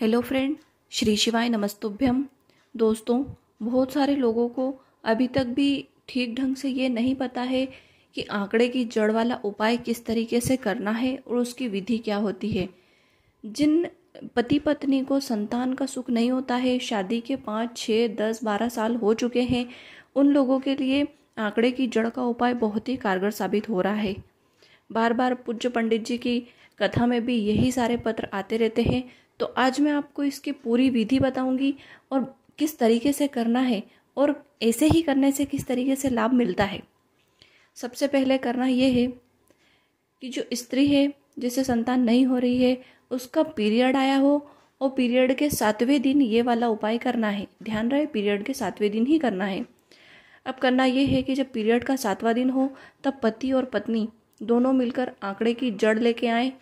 hello friend Shri शिवाय नमस्तुभ्यम दोस्तों बहुत सारे लोगों को अभी तक भी ठीक ढंग से ये नहीं पता है कि आंकड़े की जड़ वाला उपाय किस तरीके से करना है और उसकी विधि क्या होती है जिन पति पत्नी को संतान का सुख नहीं होता है शादी के पाँच छः दस बारह साल हो चुके हैं उन लोगों के लिए आंकड़े की जड़ का उपाय बहुत ही कारगर साबित हो रहा है बार बार पूज्य पंडित जी की कथा में भी यही सारे पत्र आते रहते हैं तो आज मैं आपको इसकी पूरी विधि बताऊंगी और किस तरीके से करना है और ऐसे ही करने से किस तरीके से लाभ मिलता है सबसे पहले करना ये है कि जो स्त्री है जिसे संतान नहीं हो रही है उसका पीरियड आया हो और पीरियड के सातवें दिन ये वाला उपाय करना है ध्यान रहे पीरियड के सातवें दिन ही करना है अब करना यह है कि जब पीरियड का सातवां दिन हो तब पति और पत्नी दोनों मिलकर आंकड़े की जड़ लेके आए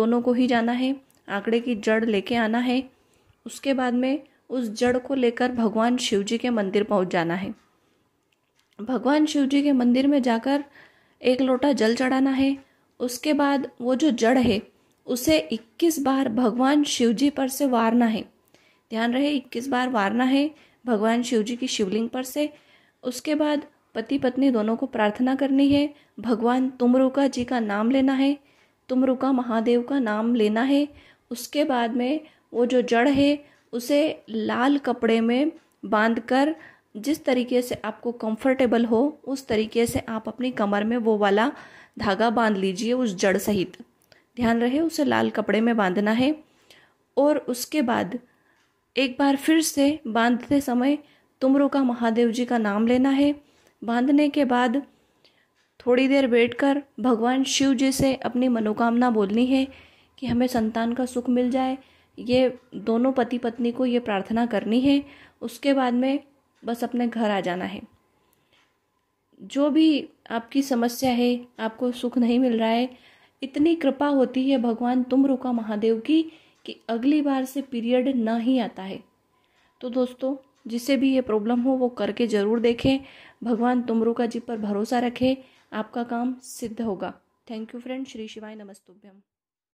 दोनों को ही जाना है आंकड़े की जड़ लेके आना है उसके बाद में उस जड़ को लेकर भगवान शिव जी के मंदिर पहुंच जाना है भगवान शिव जी के मंदिर में जाकर एक लोटा जल चढ़ाना है उसके बाद वो जो जड़ है उसे 21 बार भगवान शिव जी पर से वारना है ध्यान रहे 21 बार वारना है भगवान शिव जी की शिवलिंग पर से उसके बाद पति पत्नी दोनों को प्रार्थना करनी है भगवान तुमरुका जी का नाम लेना है तुमरुका महादेव का नाम लेना है उसके बाद में वो जो जड़ है उसे लाल कपड़े में बांध कर जिस तरीके से आपको कंफर्टेबल हो उस तरीके से आप अपनी कमर में वो वाला धागा बांध लीजिए उस जड़ सहित ध्यान रहे उसे लाल कपड़े में बांधना है और उसके बाद एक बार फिर से बांधते समय तुमरू का महादेव जी का नाम लेना है बांधने के बाद थोड़ी देर बैठकर भगवान शिव जी से अपनी मनोकामना बोलनी है कि हमें संतान का सुख मिल जाए ये दोनों पति पत्नी को ये प्रार्थना करनी है उसके बाद में बस अपने घर आ जाना है जो भी आपकी समस्या है आपको सुख नहीं मिल रहा है इतनी कृपा होती है भगवान तुम रुका महादेव की कि अगली बार से पीरियड ना ही आता है तो दोस्तों जिसे भी ये प्रॉब्लम हो वो करके ज़रूर देखें भगवान तुमरुका जी पर भरोसा रखें आपका काम सिद्ध होगा थैंक यू फ्रेंड श्री शिवाय नमस्तुभ्यम